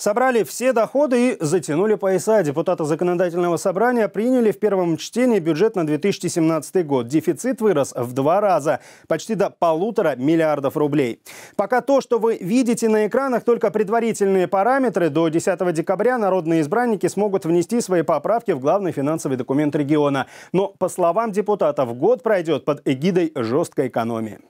Собрали все доходы и затянули пояса. Депутаты законодательного собрания приняли в первом чтении бюджет на 2017 год. Дефицит вырос в два раза, почти до полутора миллиардов рублей. Пока то, что вы видите на экранах, только предварительные параметры. До 10 декабря народные избранники смогут внести свои поправки в главный финансовый документ региона. Но, по словам депутатов, год пройдет под эгидой жесткой экономии.